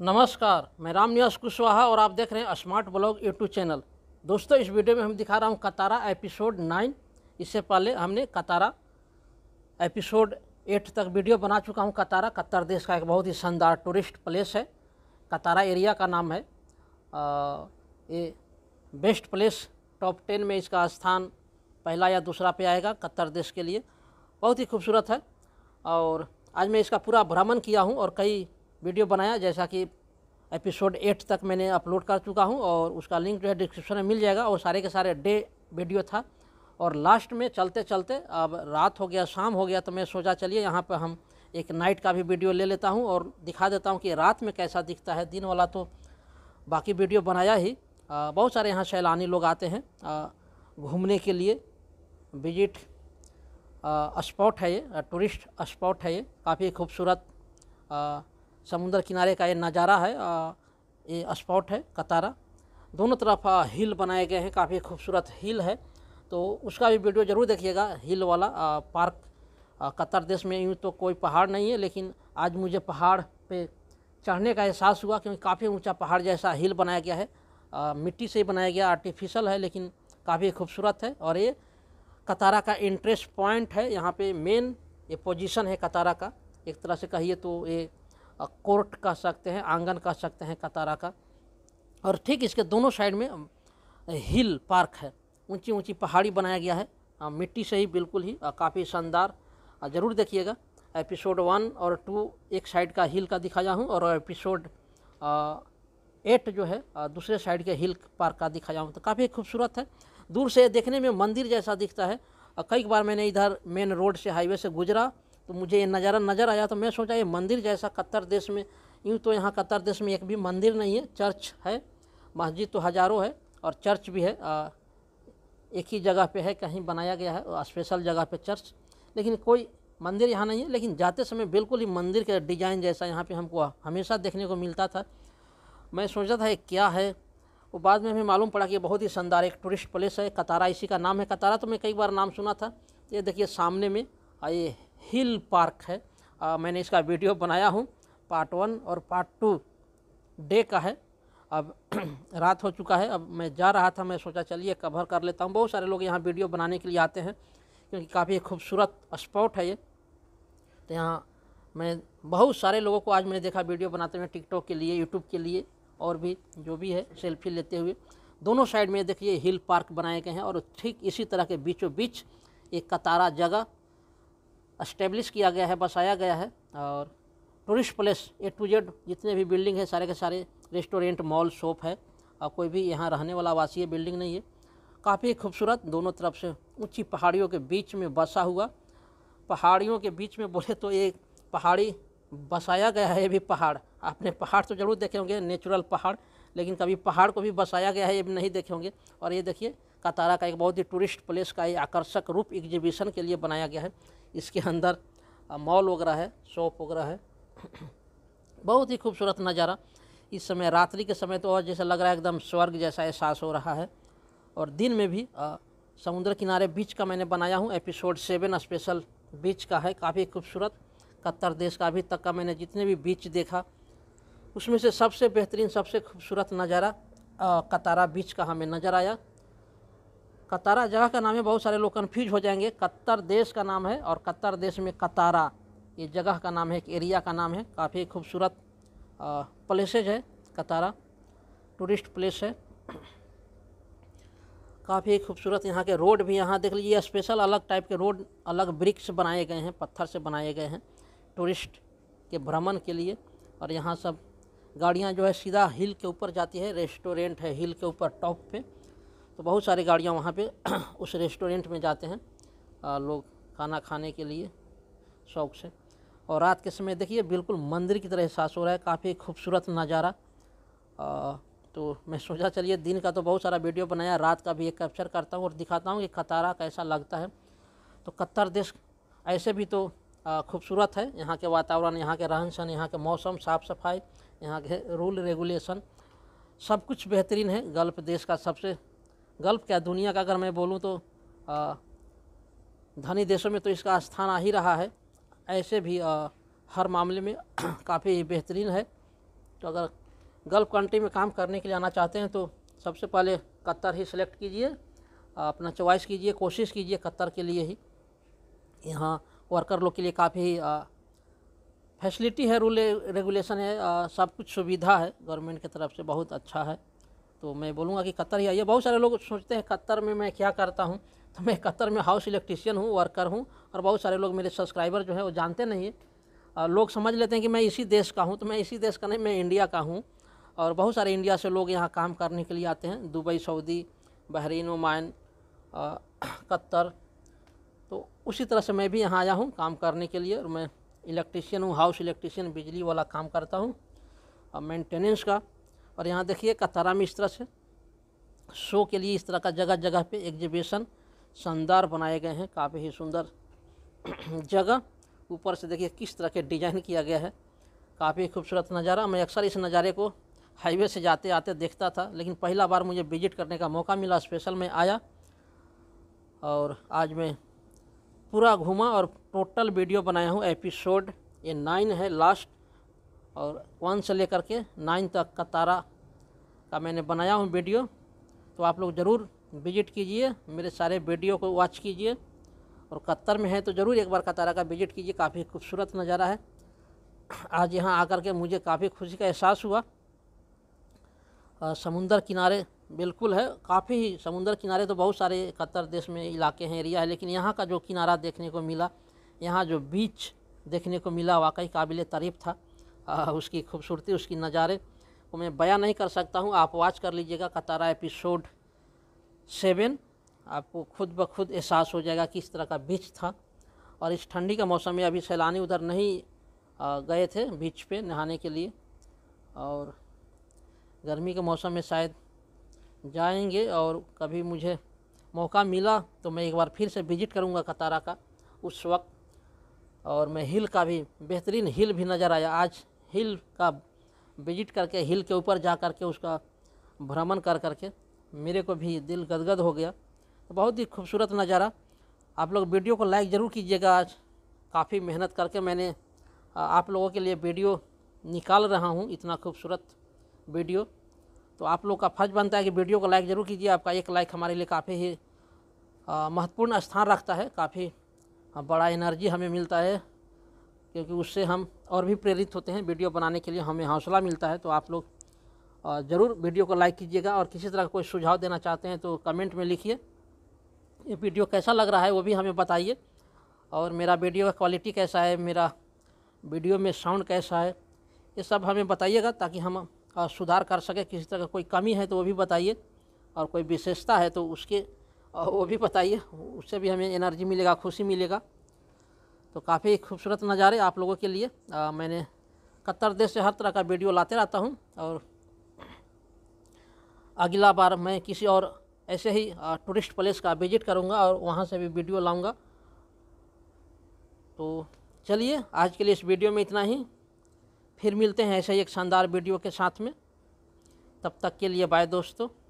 नमस्कार मैं रामनिवास कुशवाहा और आप देख रहे हैं स्मार्ट ब्लॉग यूट्यूब चैनल दोस्तों इस वीडियो में हम दिखा रहा हूँ कतारा एपिसोड नाइन इससे पहले हमने कतारा एपिसोड एट तक वीडियो बना चुका हूँ कतारा कतर देश का एक बहुत ही शानदार टूरिस्ट प्लेस है कतारा एरिया का नाम है आ, ये बेस्ट प्लेस टॉप टेन में इसका स्थान पहला या दूसरा पे आएगा कतर देश के लिए बहुत ही खूबसूरत है और आज मैं इसका पूरा भ्रमण किया हूँ और कई वीडियो बनाया जैसा कि एपिसोड एट तक मैंने अपलोड कर चुका हूँ और उसका लिंक जो है डिस्क्रिप्शन में मिल जाएगा और सारे के सारे डे वीडियो था और लास्ट में चलते चलते अब रात हो गया शाम हो गया तो मैं सोचा चलिए यहाँ पर हम एक नाइट का भी वीडियो ले लेता हूँ और दिखा देता हूँ कि रात में कैसा दिखता है दिन वाला तो बाकी वीडियो बनाया ही आ, बहुत सारे यहाँ सैलानी लोग आते हैं घूमने के लिए विजिट स्पॉट है ये टूरिस्ट स्पॉट है ये काफ़ी खूबसूरत समुंदर किनारे का ये नज़ारा है ये स्पॉट है कतारा दोनों तरफ हिल बनाए गए हैं काफ़ी खूबसूरत हिल है तो उसका भी वीडियो ज़रूर देखिएगा हिल वाला पार्क कतर देश में यूँ तो कोई पहाड़ नहीं है लेकिन आज मुझे पहाड़ पे चढ़ने का एहसास हुआ क्योंकि काफ़ी ऊंचा पहाड़ जैसा हिल बनाया गया है आ, मिट्टी से बनाया गया आर्टिफिशियल है लेकिन काफ़ी खूबसूरत है और ये कतारा का इंटरेस्ट पॉइंट है यहाँ पे मेन ये पोजीशन है कतारा का एक तरह से कहिए तो ये कोर्ट कह सकते हैं आंगन कह सकते हैं कतारा का और ठीक इसके दोनों साइड में हिल पार्क है ऊंची ऊंची पहाड़ी बनाया गया है मिट्टी से ही बिल्कुल ही काफ़ी शानदार ज़रूर देखिएगा एपिसोड वन और टू एक साइड का हिल का दिखाया हूँ और एपिसोड एट जो है दूसरे साइड के हिल पार्क का दिखाया हूँ तो काफ़ी खूबसूरत है दूर से देखने में मंदिर जैसा दिखता है कई बार मैंने इधर मेन रोड से हाईवे से गुजरा तो मुझे ये नज़ारा नज़र आया तो मैं सोचा ये मंदिर जैसा कतर देश में यूँ तो यहाँ कतर देश में एक भी मंदिर नहीं है चर्च है मस्जिद तो हज़ारों है और चर्च भी है आ, एक ही जगह पे है कहीं बनाया गया है स्पेशल जगह पे चर्च लेकिन कोई मंदिर यहाँ नहीं है लेकिन जाते समय बिल्कुल ही मंदिर के डिज़ाइन जैसा यहाँ पे हमको हमेशा देखने को मिलता था मैं सोचा था क्या है वो बाद में हमें मालूम पड़ा कि बहुत ही शानदार एक टूरिस्ट प्लेस है कतारा इसी का नाम है कतारा तो मैं कई बार नाम सुना था ये देखिए सामने में आइए हिल पार्क है आ, मैंने इसका वीडियो बनाया हूँ पार्ट वन और पार्ट टू डे का है अब रात हो चुका है अब मैं जा रहा था मैं सोचा चलिए कवर कर लेता हूँ बहुत सारे लोग यहाँ वीडियो बनाने के लिए आते हैं क्योंकि काफ़ी खूबसूरत स्पॉट है ये तो यहाँ मैं बहुत सारे लोगों को आज मैंने देखा वीडियो बनाते हुए टिकटॉक के लिए यूट्यूब के लिए और भी जो भी है सेल्फी लेते हुए दोनों साइड में देखिए हिल पार्क बनाए गए हैं और ठीक इसी तरह के बीचों बीच एक कतारा जगह इस्टेब्लिश किया गया है बसाया गया है और tourist place A to Z जितने भी बिल्डिंग है सारे के सारे रेस्टोरेंट मॉल शॉप है और कोई भी यहाँ रहने वाला आवासीय बिल्डिंग नहीं है काफ़ी खूबसूरत दोनों तरफ से ऊंची पहाड़ियों के बीच में बसा हुआ पहाड़ियों के बीच में बोले तो एक पहाड़ी बसाया गया है ये भी पहाड़ आपने पहाड़ तो ज़रूर देखे होंगे नेचुरल पहाड़ लेकिन कभी पहाड़ को भी बसाया गया है ये भी नहीं देखे होंगे और ये देखिए कतारा का एक बहुत ही टूरिस्ट प्लेस का ये आकर्षक रूप एग्जीबिशन के लिए बनाया गया है इसके अंदर मॉल वगैरह है शॉप वगैरह है बहुत ही खूबसूरत नज़ारा इस समय रात्रि के समय तो और जैसा लग रहा है एकदम स्वर्ग जैसा एहसास हो रहा है और दिन में भी समुद्र किनारे बीच का मैंने बनाया हूँ एपिसोड सेवन स्पेशल बीच का है काफ़ी खूबसूरत कत्तर देश का अभी तक का मैंने जितने भी बीच देखा उसमें से सबसे बेहतरीन सबसे खूबसूरत नज़ारा कतारा बीच का हमें नज़र आया कतारा जगह का नाम है बहुत सारे लोग कन्फ्यूज हो जाएंगे कत्तर देश का नाम है और कत्तर देश में कतारा ये जगह का नाम है एक एरिया का नाम है काफ़ी खूबसूरत प्लेसेज है कतारा टूरिस्ट प्लेस है काफ़ी खूबसूरत यहाँ के रोड भी यहाँ देख लीजिए स्पेशल अलग टाइप के रोड अलग ब्रिक्स बनाए गए हैं पत्थर से बनाए गए हैं टूरिस्ट के भ्रमण के लिए और यहाँ सब गाड़ियाँ जो है सीधा हिल के ऊपर जाती है रेस्टोरेंट है हिल के ऊपर टॉप पर तो बहुत सारी गाड़ियाँ वहाँ पे उस रेस्टोरेंट में जाते हैं आ, लोग खाना खाने के लिए शौक से और रात के समय देखिए बिल्कुल मंदिर की तरह एहसास हो रहा है काफ़ी खूबसूरत नज़ारा तो मैं सोचा चलिए दिन का तो बहुत सारा वीडियो बनाया रात का भी एक कैप्चर करता हूँ और दिखाता हूँ कि कतारा कैसा लगता है तो कतर देश ऐसे भी तो खूबसूरत है यहाँ के वातावरण यहाँ के रहन सहन यहाँ के मौसम साफ़ सफाई यहाँ के रूल रेगुलेशन सब कुछ बेहतरीन है गल्फ देश का सबसे गल्फ क्या दुनिया का अगर मैं बोलूँ तो धनी देशों में तो इसका स्थान आ ही रहा है ऐसे भी आ, हर मामले में काफ़ी बेहतरीन है तो अगर गल्फ कंट्री में काम करने के लिए आना चाहते हैं तो सबसे पहले कतर ही सिलेक्ट कीजिए अपना चॉइस कीजिए कोशिश कीजिए कतर के लिए ही यहाँ वर्कर लोग के लिए काफ़ी फैसिलिटी है रूल रेगुलेशन है आ, सब कुछ सुविधा है गवर्नमेंट की तरफ से बहुत अच्छा है तो मैं बोलूँगा कि कतर ही आइए बहुत सारे लोग सोचते हैं कतर में मैं क्या करता हूँ तो मैं कतर में हाउस इलेक्ट्रीशियन हूँ वर्कर हूँ और बहुत सारे लोग मेरे सब्सक्राइबर जो है वो जानते नहीं हैं लोग समझ लेते हैं कि मैं इसी देश का हूँ तो मैं इसी देश का नहीं मैं इंडिया का हूँ और बहुत सारे इंडिया से लोग यहाँ काम करने के लिए आते हैं Dubai Saudi Bahrain Oman Qatar तो उसी तरह से मैं भी यहाँ आया हूँ काम करने के लिए और मैं इलेक्ट्रीशियन हूँ हाउस इलेक्ट्रीशियन बिजली वाला काम करता हूँ मेंटेनेंस का और यहाँ देखिए कतारा में इस तरह से शो के लिए इस तरह का जगह जगह पे एग्जिबिशन शानदार बनाए गए हैं काफ़ी ही सुंदर जगह ऊपर से देखिए किस तरह के डिज़ाइन किया गया है काफ़ी खूबसूरत नज़ारा मैं अक्सर इस नज़ारे को हाईवे से जाते आते देखता था लेकिन पहला बार मुझे विजिट करने का मौका मिला स्पेशल में आया और आज मैं पूरा घूमा और टोटल वीडियो बनाया हूँ एपिसोड ये नाइन है लास्ट और वन से लेकर के नाइन तक का तारा का मैंने बनाया हूँ वीडियो तो आप लोग ज़रूर विजिट कीजिए मेरे सारे वीडियो को वॉच कीजिए और कत्तर में है तो ज़रूर एक बार कतारा का विजिट कीजिए काफ़ी खूबसूरत नज़ारा है आज यहाँ आकर के मुझे काफ़ी खुशी का एहसास हुआ समुंदर किनारे बिल्कुल है काफ़ी समुंदर किनारे तो बहुत सारे कतर देश में इलाके हैं एरिया है लेकिन यहाँ का जो किनारा देखने को मिला यहाँ जो बीच देखने को मिला वाकई काबिल तारीफ़ था उसकी खूबसूरती उसकी नज़ारे को मैं बयां नहीं कर सकता हूँ आप वॉच कर लीजिएगा कतारा एपिसोड सेवन आपको खुद ब खुद एहसास हो जाएगा किस तरह का बीच था और इस ठंडी का मौसम में अभी सैलानी उधर नहीं गए थे बीच पे नहाने के लिए और गर्मी के मौसम में शायद जाएंगे और कभी मुझे मौका मिला तो मैं एक बार फिर से विज़िट करूंगा कतारा का उस वक्त और मैं हिल का भी बेहतरीन हिल भी नज़र आया आज हिल का विजिट करके हिल के ऊपर जा कर के उसका भ्रमण कर कर के मेरे को भी दिल गदगद हो गया तो बहुत ही खूबसूरत नज़ारा आप लोग वीडियो को लाइक ज़रूर कीजिएगा आज काफ़ी मेहनत करके मैंने आप लोगों के लिए वीडियो निकाल रहा हूँ इतना खूबसूरत वीडियो तो आप लोग का फर्ज बनता है कि वीडियो को लाइक ज़रूर कीजिए आपका एक लाइक हमारे लिए काफ़ी ही महत्वपूर्ण स्थान रखता है काफ़ी बड़ा एनर्जी हमें मिलता है क्योंकि उससे हम और भी प्रेरित होते हैं वीडियो बनाने के लिए हमें हौसला मिलता है तो आप लोग ज़रूर वीडियो को लाइक कीजिएगा और किसी तरह का कोई सुझाव देना चाहते हैं तो कमेंट में लिखिए ये वीडियो कैसा लग रहा है वो भी हमें बताइए और मेरा वीडियो का क्वालिटी कैसा है मेरा वीडियो में साउंड कैसा है ये सब हमें बताइएगा ताकि हम सुधार कर सकें किसी तरह का कोई कमी है तो वो भी बताइए और कोई विशेषता है तो उसके वो भी बताइए उससे भी हमें एनर्जी मिलेगा खुशी मिलेगा तो काफ़ी खूबसूरत नज़ारे आप लोगों के लिए आ, मैंने कतर देश से हर तरह का वीडियो लाते रहता हूँ और अगला बार मैं किसी और ऐसे ही टूरिस्ट प्लेस का विजिट करूँगा और वहाँ से भी वीडियो लाऊँगा तो चलिए आज के लिए इस वीडियो में इतना ही फिर मिलते हैं ऐसे ही एक शानदार वीडियो के साथ में तब तक के लिए बाय दोस्तों